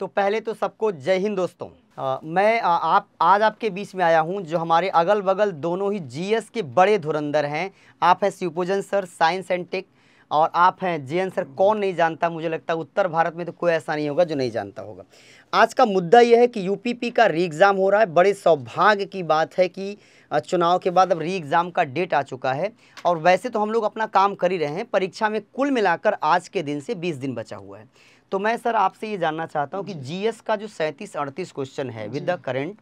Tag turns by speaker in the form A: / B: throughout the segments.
A: तो पहले तो सबको जय हिंद दोस्तों आ, मैं आ, आप आज आपके बीच में आया हूं जो हमारे अगल बगल दोनों ही जीएस के बड़े धुरंधर हैं आप हैं Shivpujan sir science and tech और आप हैं जे आंसर कौन नहीं जानता मुझे लगता है उत्तर भारत में तो कोई ऐसा नहीं होगा जो नहीं जानता होगा आज का मुद्दा यह है कि यूपीपी का री एग्ज़ाम हो रहा है बड़े सौभाग्य की बात है कि चुनाव के बाद अब री एग्ज़ाम का डेट आ चुका है और वैसे तो हम लोग अपना काम कर ही रहे हैं परीक्षा में कुल मिलाकर आज के दिन से बीस दिन बचा हुआ है तो मैं सर आपसे ये जानना चाहता हूँ कि जीएस का जो सैंतीस अड़तीस क्वेश्चन है विद द करेंट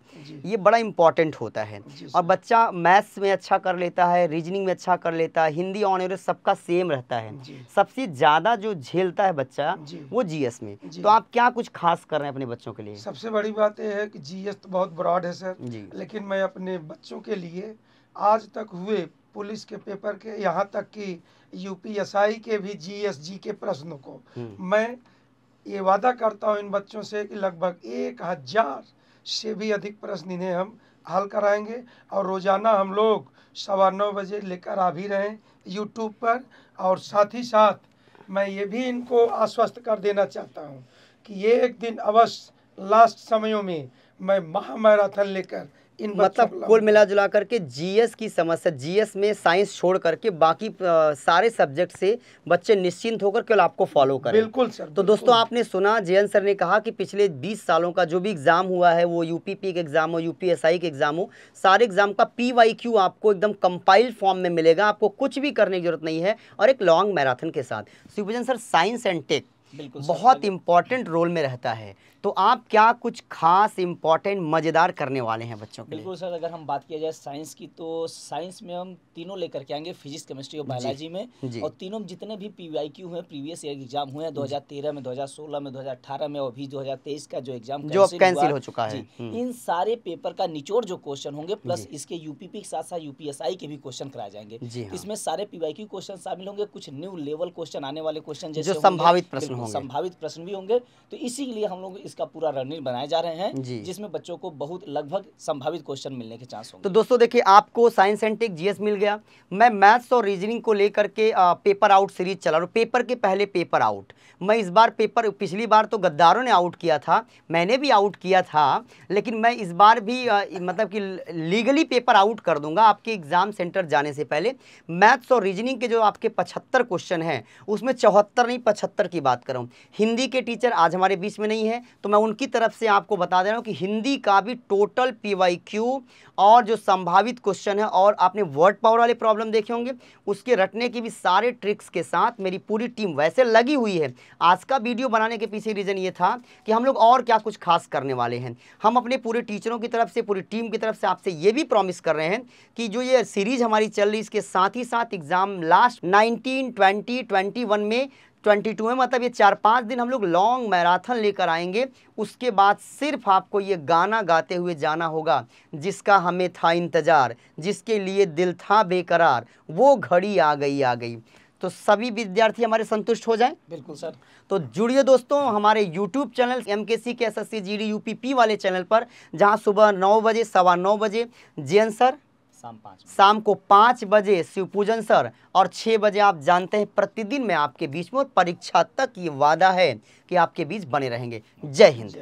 A: ये बड़ा इंपॉर्टेंट होता है और बच्चा मैथ्स में अच्छा कर लेता है रीजनिंग में अच्छा कर लेता है हिंदी ऑनर सबका सेम रहता है में सबसे ज्यादा जो झेलता है बच्चा वो जीएस में जी। तो आप क्या कुछ खास कर रहे हैं अपने बच्चों के लिए
B: सबसे बड़ी बात यह है कि जीएस तो बहुत ब्रॉड है सर लेकिन मैं अपने बच्चों के लिए आज तक हुए पुलिस के पेपर के यहाँ तक कि यूपीएसआई के भी जीएसजी के प्रश्नों को हम्म। मैं ये वादा करता हूँ इन बच्चों से कि लगभग एक हजार से भी अधिक प्रश्न इन्हें हम हल कराएंगे और रोज़ाना हम लोग सवा नौ बजे लेकर आ भी रहे यूट्यूब पर और साथ ही साथ मैं ये भी इनको आश्वस्त कर देना चाहता हूँ कि ये एक दिन अवश्य लास्ट समयों में मैं महामैराथन लेकर इन मतलब कुल मिला
A: जुला करके जीएस की समस्या जीएस में साइंस छोड़ करके बाकी सारे सब्जेक्ट से बच्चे निश्चिंत होकर केवल आपको फॉलो करें बिल्कुल सर तो दोस्तों आपने सुना जयंत सर ने कहा कि पिछले 20 सालों का जो भी एग्ज़ाम हुआ है वो यूपीपी के एग्ज़ाम हो यूपीएसआई के एग्ज़ाम हो सारे एग्ज़ाम का पी आपको एकदम कंपाइल फॉर्म में मिलेगा आपको कुछ भी करने की जरूरत नहीं है और एक लॉन्ग मैराथन के साथ Subhajan sir science and tech बहुत इंपॉर्टेंट रोल में रहता है तो आप क्या कुछ खास इम्पोर्टेंट मज़ेदार करने वाले हैं बच्चों के बिल्कुल
C: सर अगर हम बात किया जाए साइंस की तो साइंस में हम तीनों लेकर के आएंगे फिजिक्स केमिस्ट्री और बायोलॉजी में और तीनों जितने भी पी आई क्यू हुए प्रीवियस ईयर एग्जाम हुए हैं दो में दो में दो में और भी दो का जो एग्जाम जो कैंसिल हो चुका है हम्म। इन सारे पेपर का निचोड़ जो क्वेश्चन होंगे प्लस इसके यूपीपी के साथ साथ यूपीएसआई के भी क्वेश्चन कराए जाएंगे हाँ। इसमें सारे पी क्यू क्वेश्चन शामिल होंगे कुछ न्यू लेवल क्वेश्चन आने वाले क्वेश्चन जैसे संभावित प्रश्न संभावित प्रश्न भी होंगे तो इसीलिए हम लोग इस इसका पूरा रणनीति बनाए जा रहे हैं जिसमें बच्चों को बहुत लगभग संभावित क्वेश्चन मिलने के चांस होंगे तो
A: दोस्तों देखिए आपको साइंस एंड टेक जीएस मिल गया मैं मैथ्स और रीजनिंग को लेकर के पेपर आउट सीरीज चला रहा पेपर के पहले पेपर आउट मैं इस बार पेपर पिछली बार तो गद्दारों ने आउट किया था मैंने भी आउट किया था लेकिन मैं इस बार भी मतलब कि लीगली पेपर आउट कर दूंगा आपके एग्ज़ाम सेंटर जाने से पहले मैथ्स और रीजनिंग के जो आपके पचहत्तर क्वेश्चन हैं उसमें चौहत्तर नहीं पचहत्तर की बात करूँ हिंदी के टीचर आज हमारे बीच में नहीं है तो मैं उनकी तरफ से आपको बता दे रहा हूँ कि हिंदी का भी टोटल पी और जो संभावित क्वेश्चन है और आपने वर्ड पावर वाले प्रॉब्लम देखे होंगे उसके रटने की भी सारे ट्रिक्स के साथ मेरी पूरी टीम वैसे लगी हुई है आज का वीडियो बनाने के पीछे रीज़न ये था कि हम लोग और क्या कुछ खास करने वाले हैं हम अपने पूरे टीचरों की तरफ से पूरी टीम की तरफ से आपसे ये भी प्रॉमिस कर रहे हैं कि जो ये सीरीज़ हमारी चल रही इसके साथ ही साथ exam last nineteen twenty twenty में ट्वेंटी टू में मतलब ये चार पाँच दिन हम लोग लॉन्ग मैराथन लेकर आएंगे उसके बाद सिर्फ आपको ये गाना गाते हुए जाना होगा जिसका हमें था इंतज़ार जिसके लिए दिल था बेकरार वो घड़ी आ गई आ गई तो सभी विद्यार्थी हमारे संतुष्ट हो जाएं बिल्कुल सर तो जुड़िए दोस्तों हमारे YouTube channel M K C K S S C G D U P P वाले चैनल पर जहाँ सुबह नौ बजे सवा नौ बजे जयन सर शाम को पाँच बजे शिव पूजन सर और छः बजे आप जानते हैं प्रतिदिन मैं आपके बीच में परीक्षा तक ये वादा है कि आपके बीच बने रहेंगे जय हिंद